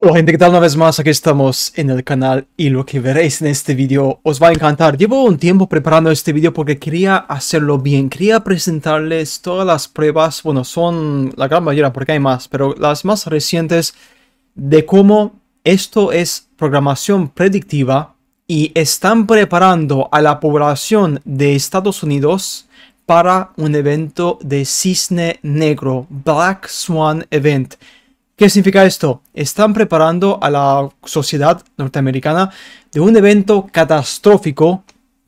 Hola gente, ¿qué tal? Una vez más, aquí estamos en el canal y lo que veréis en este vídeo os va a encantar. Llevo un tiempo preparando este vídeo porque quería hacerlo bien, quería presentarles todas las pruebas, bueno, son la gran mayoría porque hay más, pero las más recientes de cómo esto es programación predictiva y están preparando a la población de Estados Unidos para un evento de cisne negro, Black Swan Event. ¿Qué significa esto? Están preparando a la sociedad norteamericana de un evento catastrófico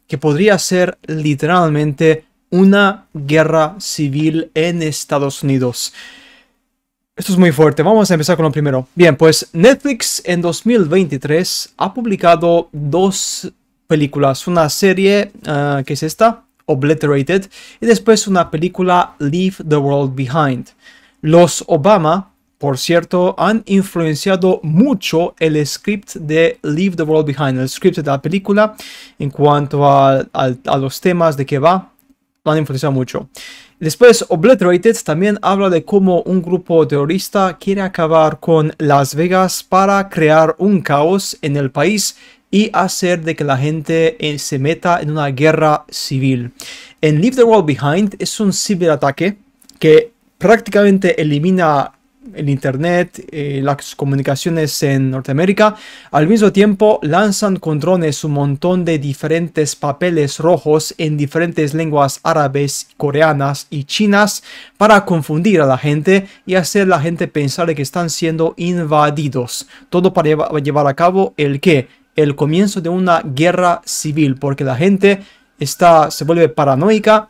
que podría ser literalmente una guerra civil en Estados Unidos. Esto es muy fuerte, vamos a empezar con lo primero. Bien, pues Netflix en 2023 ha publicado dos películas, una serie ah, que es esta, Obliterated, y después una película Leave the World Behind. Los Obama por cierto, han influenciado mucho el script de Leave the World Behind, el script de la película, en cuanto a, los temas de que va, lo han influenciado mucho. Después, Obliterated también habla de cómo un grupo terrorista quiere acabar con Las Vegas para crear un caos en el país y hacer de que la gente eh, se meta en una guerra civil. En Leave the World Behind es un ciberataque que prácticamente elimina el Internet, eh, las comunicaciones en Norteamérica, al mismo tiempo lanzan con drones un montón de diferentes papeles rojos en diferentes lenguas árabes, coreanas y chinas para confundir a la gente y hacer la gente pensar que están siendo invadidos. Todo para llevar a cabo el que el comienzo de una guerra civil, porque la gente está, se vuelve paranoica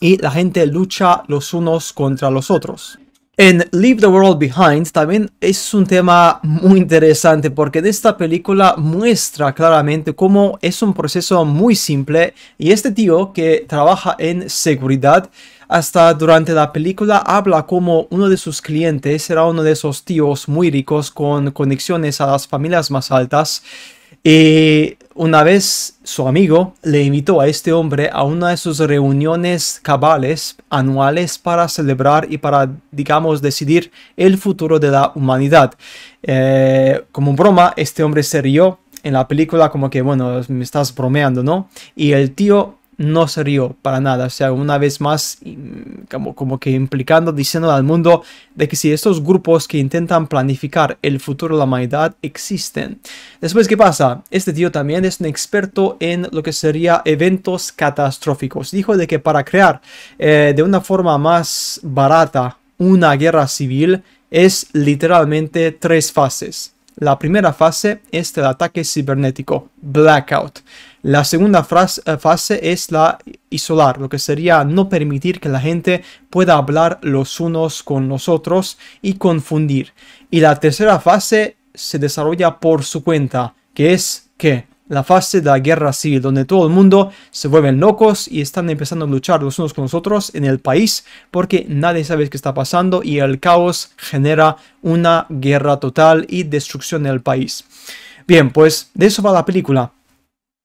y la gente lucha los unos contra los otros. En Leave the World Behind también es un tema muy interesante porque en esta película muestra claramente cómo es un proceso muy simple y este tío que trabaja en seguridad hasta durante la película habla como uno de sus clientes era uno de esos tíos muy ricos con conexiones a las familias más altas y una vez su amigo le invitó a este hombre a una de sus reuniones cabales anuales para celebrar y para, digamos, decidir el futuro de la humanidad. Eh, como broma, este hombre se rió en la película como que, bueno, me estás bromeando, ¿no? Y el tío no se rió para nada. O sea, una vez más, como, que implicando, diciendo al mundo de que si estos grupos que intentan planificar el futuro de la humanidad existen. Después, ¿qué pasa? Este tío también es un experto en lo que sería eventos catastróficos. Dijo de que para crear eh, de una forma más barata una guerra civil es literalmente tres fases. La primera fase es el ataque cibernético, blackout. La segunda eh, fase es la isolar, lo que sería no permitir que la gente pueda hablar los unos con los otros y confundir. Y la tercera fase se desarrolla por su cuenta, que es que la fase de la guerra civil, donde todo el mundo se vuelven locos y están empezando a luchar los unos con los otros en el país porque nadie sabe qué está pasando y el caos genera una guerra total y destrucción en el país. Bien, pues de eso va la película.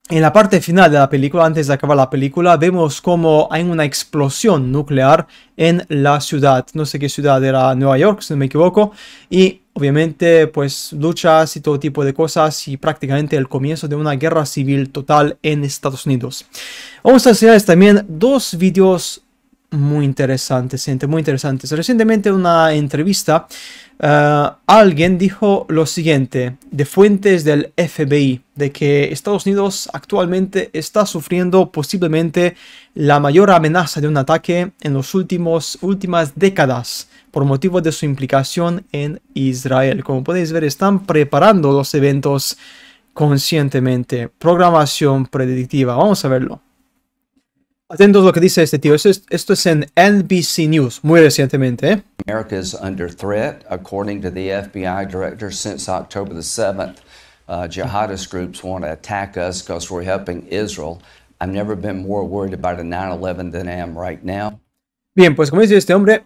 En la parte final de la película, antes de acabar la película, vemos como hay una explosión nuclear en la ciudad. No sé qué ciudad era Nueva York, si no me equivoco. Y Obviamente, pues luchas y todo tipo de cosas y prácticamente el comienzo de una guerra civil total en Estados Unidos. Vamos a enseñarles también dos vídeos muy interesante, gente, muy interesante. Recientemente en una entrevista, eh, alguien dijo lo siguiente de fuentes del FBI, de que Estados Unidos actualmente está sufriendo posiblemente la mayor amenaza de un ataque en las últimas décadas por motivo de su implicación en Israel. Como podéis ver, están preparando los eventos conscientemente. Programación predictiva, vamos a verlo. Atentos a lo que dice este tío. Esto es, esto es en NBC News, muy recientemente. ¿eh? America is under threat, according to the FBI director, since October the 7th. Uh, jihadist groups want to attack us because we're helping Israel. I've never been more worried about a 9-11 than I am right now. Bien, pues como dice este hombre,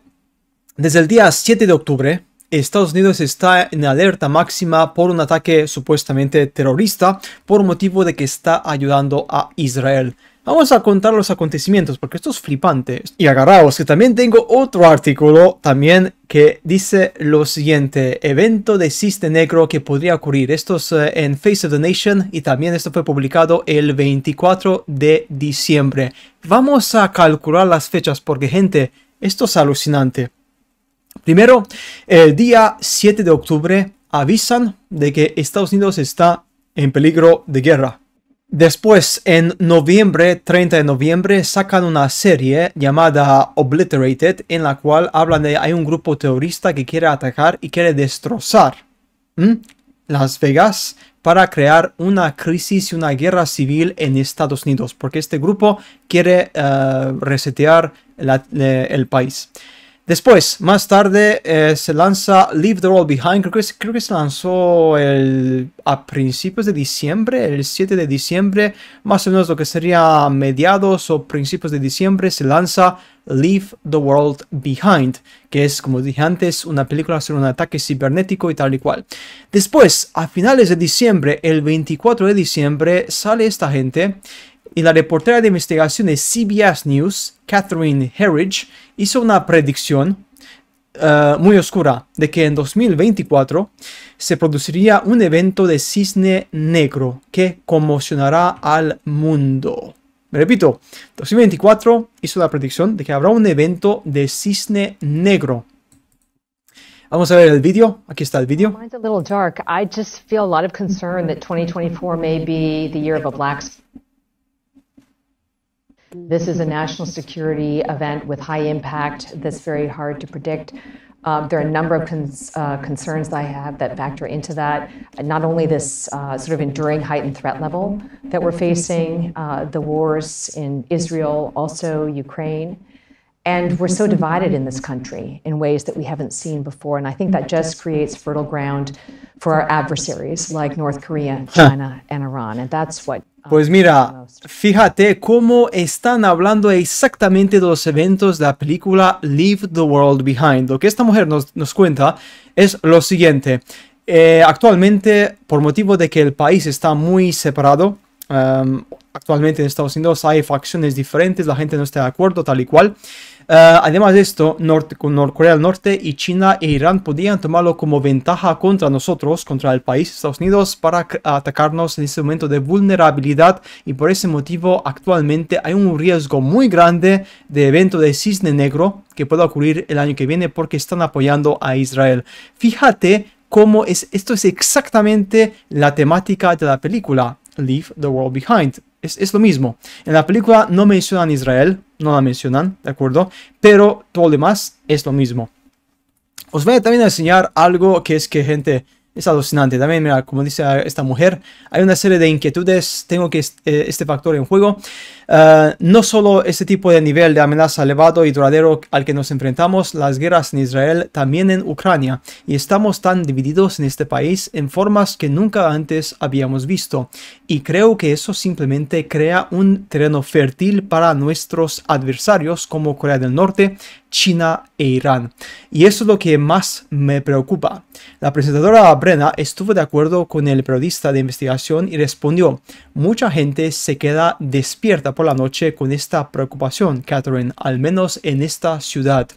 desde el día 7 de octubre, Estados Unidos está en alerta máxima por un ataque supuestamente terrorista por motivo de que está ayudando a Israel. Vamos a contar los acontecimientos porque esto es flipante. Y agarraos que también tengo otro artículo también que dice lo siguiente, evento de ciste negro que podría ocurrir. Esto es eh, en Face of the Nation y también esto fue publicado el 24 de diciembre. Vamos a calcular las fechas porque gente, esto es alucinante. Primero, el día 7 de octubre avisan de que Estados Unidos está en peligro de guerra. Después, en noviembre, 30 de noviembre, sacan una serie llamada Obliterated, en la cual hablan de hay un grupo terrorista que quiere atacar y quiere destrozar Las Vegas para crear una crisis y una guerra civil en Estados Unidos, porque este grupo quiere eh, resetear eh, el país. Después, más tarde, eh, se lanza Leave the World Behind. Creo que, se lanzó a principios de diciembre, el 7 de diciembre, más o menos lo que sería mediados o principios de diciembre, se lanza Leave the World Behind, que es, como dije antes, una película sobre un ataque cibernético y tal y cual. Después, a finales de diciembre, el 24 de diciembre, sale esta gente y la reportera de investigación de CBS News, Catherine Herridge, hizo una predicción eh, muy oscura de que en 2024 se produciría un evento de cisne negro que conmocionará al mundo. Me repito, 2024 hizo la predicción de que habrá un evento de cisne negro. Vamos a ver el vídeo. Aquí está el vídeo. 2024 may be the year of a black This is a national security event with high impact that's very hard to predict. Um, there are a number of cons- uh, concerns that I have that factor into that. Not only this uh, sort of enduring heightened threat level that we're facing, uh, the wars in Israel, also Ukraine, And we're so divided in this country in ways that we haven't seen before. And I think that just creates fertile ground for our adversaries like North Korea, China, and Iran. And that's what um, Pues mira, fíjate cómo están hablando exactamente de los eventos de la película Leave the World Behind. Lo que esta mujer nos, nos cuenta es lo siguiente. Eh, actualmente, por motivo de que el país está muy separado, um, actualmente en Estados Unidos hay facciones diferentes, la gente no está de acuerdo, tal y cual. Eh, además de esto, Corea del Norte y China e Irán podían tomarlo como ventaja contra nosotros, contra el país Estados Unidos, para atacarnos en este momento de vulnerabilidad y por ese motivo actualmente hay un riesgo muy grande de evento de cisne negro que pueda ocurrir el año que viene porque están apoyando a Israel. Fíjate cómo es, esto es exactamente la temática de la película Leave the World Behind. Es, lo mismo. En la película no mencionan Israel, no la mencionan, ¿de acuerdo? Pero todo lo demás es lo mismo. Os voy a también enseñar algo que es que, gente, es alucinante. También, mira, como dice esta mujer, hay una serie de inquietudes, tengo que eh, este, factor en juego. Ah, no solo este tipo de nivel de amenaza elevado y duradero al que nos enfrentamos, las guerras en Israel, también en Ucrania, y estamos tan divididos en este país en formas que nunca antes habíamos visto, y creo que eso simplemente crea un terreno fértil para nuestros adversarios como Corea del Norte, China e Irán. Y eso es lo que más me preocupa. La presentadora estuvo de acuerdo con el periodista de investigación y respondió, mucha gente se queda despierta por la noche con esta preocupación, Catherine, al menos en esta ciudad.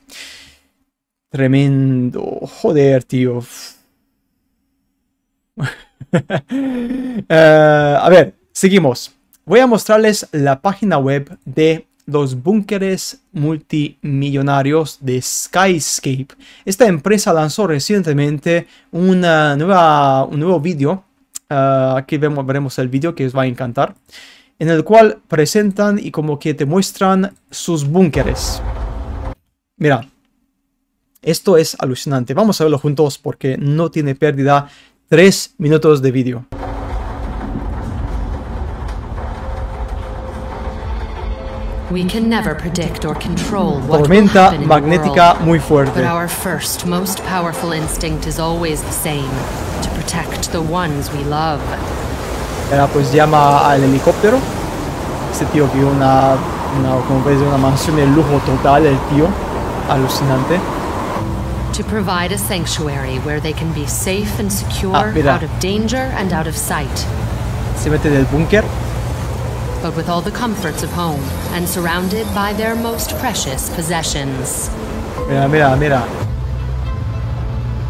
Tremendo, joder, tío. Eh, a ver, seguimos. Voy a mostrarles la página web de los búnkeres multimillonarios de Skyscape. Esta empresa lanzó recientemente una nueva, un nuevo vídeo. Ah, aquí veremos el vídeo que os va a encantar. En el cual presentan y como que te muestran sus búnkeres. Mira, esto es alucinante. Vamos a verlo juntos porque no tiene pérdida. 3 minutos de vídeo. We can never predict or control what Tormenta will magnética muy fuerte. But our first, most powerful instinct is always the same: to protect the ones we love. Era pues llama al helicóptero. Este tío vio una, como una mansión de lujo total, el tío, alucinante. To provide a sanctuary where they can be safe and ah, secure, out of danger and out of sight. Se mete del búnker but with all the comforts of home and surrounded by their most precious possessions. Mira, mira, mira.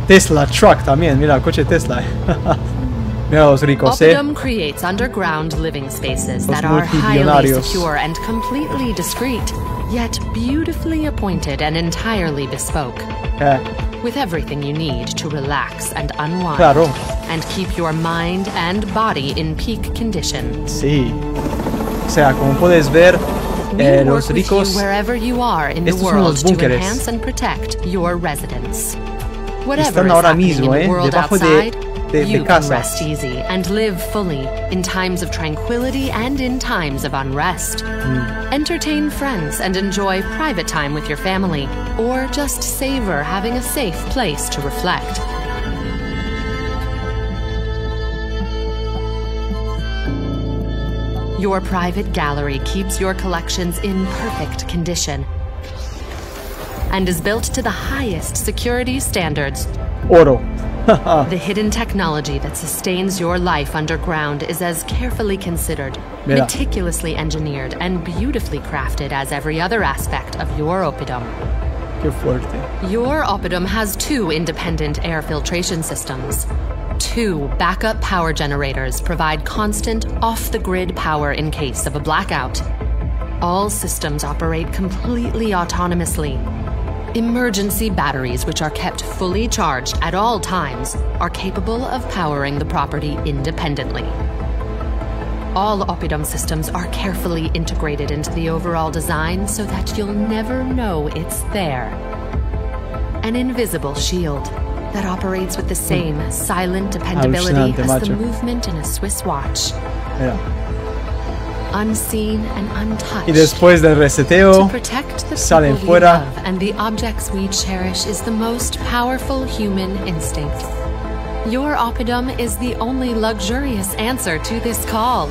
Tesla truck también, mira, coche Tesla. mira los ricos, eh. Opidum creates underground living spaces los that are highly secure and completely discreet, yet beautifully appointed and entirely bespoke. Eh. With everything you need to relax and unwind. Claro. And keep your mind and body in peak condition. Sí. O sea, como puedes ver, eh, los ricos. Estos son los búnkeres. Están ahora mismo, eh, debajo de. De, de casa. You can rest easy and live fully in times of tranquility and in times of unrest. Mm. Entertain friends and enjoy private time with your family, or just savor having a safe place to reflect. Your private gallery keeps your collections in perfect condition and is built to the highest security standards. Oro. the hidden technology that sustains your life underground is as carefully considered, Mira. meticulously engineered, and beautifully crafted as every other aspect of your Opidum. Qué fuerte. Your Oppidum has two independent air filtration systems. Two backup power generators provide constant off the grid power in case of a blackout. All systems operate completely autonomously. Emergency batteries, which are kept fully charged at all times, are capable of powering the property independently. All Oppidum systems are carefully integrated into the overall design so that you'll never know it's there. An invisible shield that operates with the same silent dependability as the movement in a Swiss watch. Yeah. Unseen and untouched. Y después del reseteo, salen fuera. and the objects we cherish is the most powerful human instinct. Your Oppidum is the only luxurious answer to this call.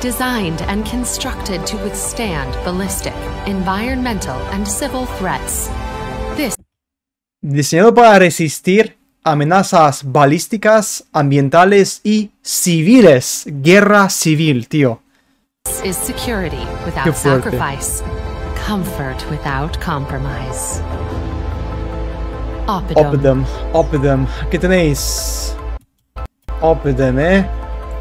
Designed and constructed to withstand ballistic, environmental, and civil threats. This. Diseñado para resistir amenazas balísticas, ambientales y civiles. Guerra civil, tío. Is security without sacrifice, comfort without compromise. them, Op them. ¿Qué tenéis? them, ¿eh?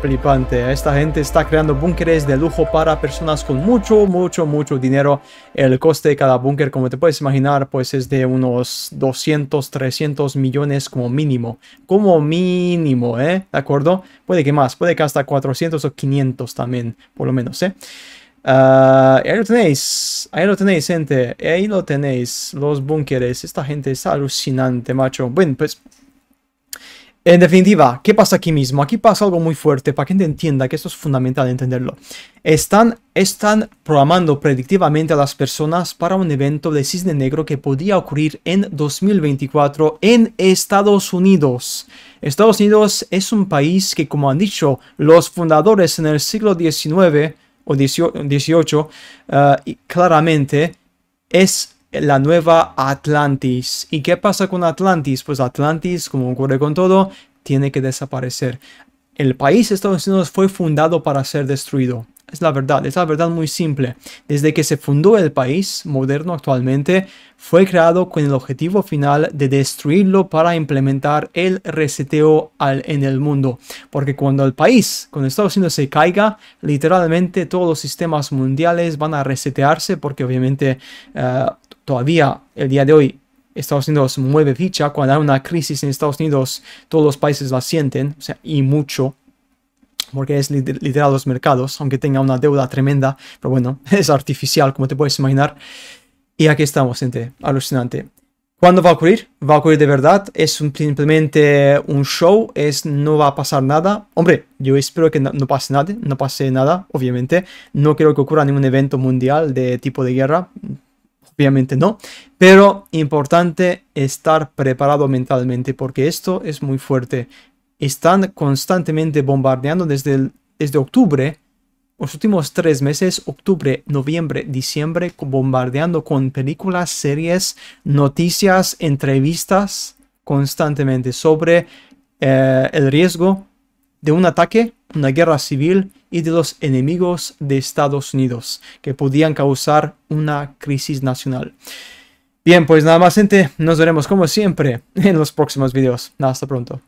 Flipante. Esta gente está creando búnkeres de lujo para personas con mucho, mucho, mucho dinero. El coste de cada búnker, como te puedes imaginar, pues es de unos 200, 300 millones como mínimo. Como mínimo, ¿eh? ¿De acuerdo? Puede que más, puede que hasta 400 o 500 también, por lo menos, ¿eh? Ah, ahí lo tenéis, ahí lo tenéis, gente. Ahí lo tenéis, los búnkeres. Esta gente es alucinante, macho. Bueno, pues. En definitiva, ¿qué pasa aquí mismo? Aquí pasa algo muy fuerte, para que entienda que esto es fundamental entenderlo. Están, están programando predictivamente a las personas para un evento de cisne negro que podría ocurrir en 2024 en Estados Unidos. Estados Unidos es un país que, como han dicho los fundadores en el siglo XIX, o 18, ah, claramente es la nueva Atlantis. ¿Y qué pasa con Atlantis? Pues Atlantis, como ocurre con todo, tiene que desaparecer. El país de Estados Unidos fue fundado para ser destruido. Es la verdad, es la verdad muy simple. Desde que se fundó el país moderno actualmente, fue creado con el objetivo final de destruirlo para implementar el reseteo al, en el mundo. Porque cuando el país, cuando Estados Unidos se caiga, literalmente todos los sistemas mundiales van a resetearse porque obviamente eh, todavía el día de hoy Estados Unidos mueve ficha. Cuando hay una crisis en Estados Unidos, todos los países la sienten, o sea, y mucho porque es literal los mercados, aunque tenga una deuda tremenda, pero bueno, es artificial, como te puedes imaginar. Y aquí estamos, gente, alucinante. ¿Cuándo va a ocurrir? ¿Va a ocurrir de verdad? ¿Es simplemente un show? ¿Es no va a pasar nada? Hombre, yo espero que no, no pase nada, no pase nada, obviamente. No creo que ocurra ningún evento mundial de tipo de guerra, obviamente no, pero importante estar preparado mentalmente porque esto es muy fuerte están constantemente bombardeando desde, desde octubre, los últimos tres meses, octubre, noviembre, diciembre, bombardeando con películas, series, noticias, entrevistas constantemente sobre eh, el riesgo de un ataque, una guerra civil y de los enemigos de Estados Unidos que podían causar una crisis nacional. Bien, pues nada más gente, nos veremos como siempre en los próximos videos. Hasta pronto.